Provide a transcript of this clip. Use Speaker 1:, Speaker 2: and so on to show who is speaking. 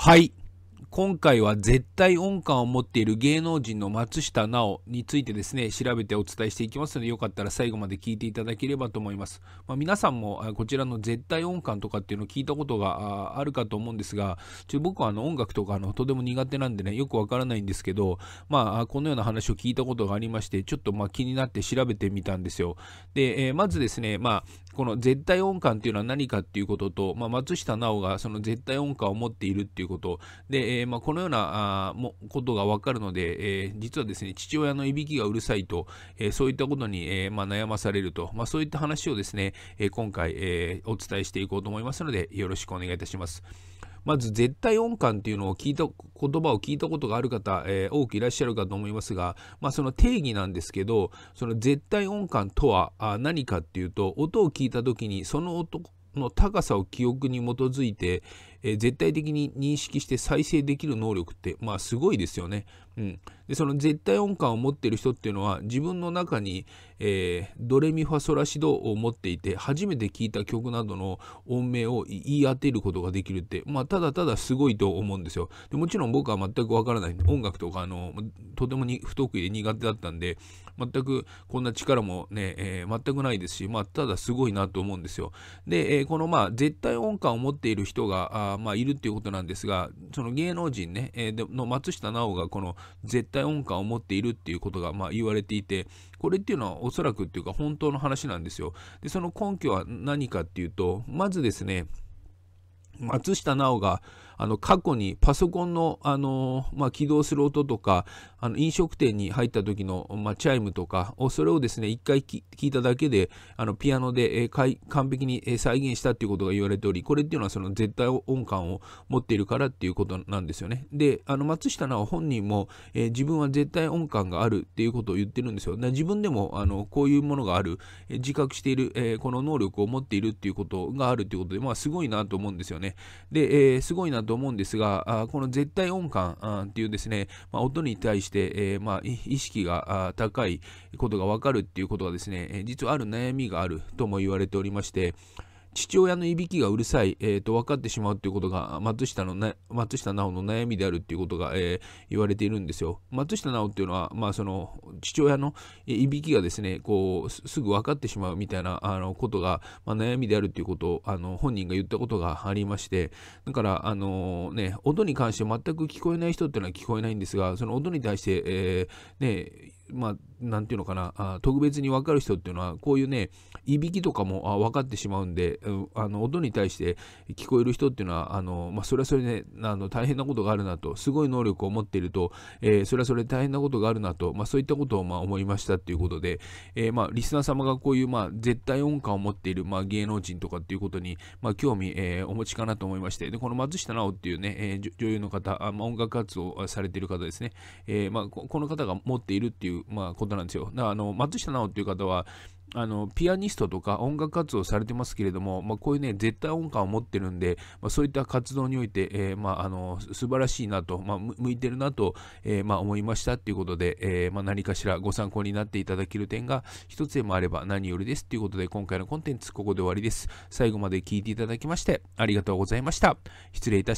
Speaker 1: はい。今回は絶対音感を持っている芸能人の松下奈緒についてですね、調べてお伝えしていきますので、よかったら最後まで聞いていただければと思います。まあ、皆さんもこちらの絶対音感とかっていうのを聞いたことがあるかと思うんですが、ちょ僕はあの音楽とかあのとても苦手なんでね、よくわからないんですけど、まあ、このような話を聞いたことがありまして、ちょっとま気になって調べてみたんですよ。で、えー、まずですね、まあ、この絶対音感っていうのは何かっていうことと、まあ、松下奈緒がその絶対音感を持っているっていうことで、えー、まあ、このようなあもことが分かるので、えー、実はですね父親のいびきがうるさいと、えそういったことに、えまあ、悩まされると、まそういった話をですね、え今回、えお伝えしていこうと思いますのでよろしくお願いいたします。まず絶対音感っていうのを聞いた言葉を聞いたことがある方、えー、多くいらっしゃるかと思いますが、まあ、その定義なんですけどその絶対音感とは何かっていうと音を聞いた時にその音の高さを記憶に基づいて、えー、絶対的に認識して再生できる能力って、まあすごいですよね。うん。で、その絶対音感を持っている人っていうのは、自分の中に、えー、ドレミファソラシドを持っていて、初めて聞いた曲などの音名を言い当てることができるって、まあただただすごいと思うんですよ。でもちろん僕は全くわからない。音楽とか、あの、とてもに不得意で苦手だったんで、全くこんな力もね、えー、全くないですし、まあただすごいなと思うんですよ。で、えー、このまあ絶対音感を持っている人が、まあ、いるっていうことなんですが、その芸能人ね、えー、の松下奈緒がこの絶対音感を持っているっていうことが、まあ、言われていて、これっていうのはおそらくっていうか本当の話なんですよ。で、その根拠は何かっていうと、まずですね、松下奈緒が、あの過去にパソコンのあの、まあ、起動する音とかあの飲食店に入った時の、まあ、チャイムとかそれをですね一回聞いただけであのピアノで、えー、完璧に再現したっていうことが言われておりこれっていうのはその絶対音感を持っているからっていうことなんですよね。であの松下奈緒本人も、えー、自分は絶対音感があるっていうことを言ってるんですよ。自分でもあのこういうものがある、えー、自覚している、えー、この能力を持っているっていうことがあるっていうことで、まあ、すごいなと思うんですよね。で、えー、すごいなと思うんですが、あこの絶対音感あっていうですね、まあ、音に対して、えー、まあ、意識が高いことがわかるっていうことはですね、実はある悩みがあるとも言われておりまして、父親のいびきがうるさい、えー、と分かってしまうということが松下の松下奈緒の悩みであるということが、えー、言われているんですよ。松下奈緒っていうのは、まあ、その父親のいびきがですねこうすぐ分かってしまうみたいなあのことが、まあ、悩みであるということをあの本人が言ったことがありましてだからあの、ね、音に関して全く聞こえない人っていうのは聞こえないんですがその音に対して、えー、ねまあ、なんていうのかな、あ特別に分かる人っていうのは、こういうね、いびきとかもあ分かってしまうんで、うあの音に対して聞こえる人っていうのは、あのまあ、それはそれで、ね、あの大変なことがあるなと、すごい能力を持っていると、えー、それはそれで大変なことがあるなと、まあ、そういったことをまあ思いましたっていうことで、えー、まあ、リスナー様がこういう、まあ、絶対音感を持っている、まあ、芸能人とかっていうことに、まあ、興味、えー、お持ちかなと思いまして、でこの松下奈緒っていうね、えー、女優の方、あまあ、音楽活動をされている方ですね、えーまあ、この方が持っているっていうまあ、ことなんですよ。だからあの松下奈緒っていう方はあのピアニストとか音楽活動されてますけれども、まあ、こういうね絶対音感を持ってるんで、まあ、そういった活動において、えーまあ、あの素晴らしいなと、まあ、向いてるなと、えーまあ、思いましたっていうことで、えーまあ、何かしらご参考になっていただける点が一つでもあれば何よりですということで今回のコンテンツここで終わりです最後まで聞いていただきましてありがとうございました失礼いたし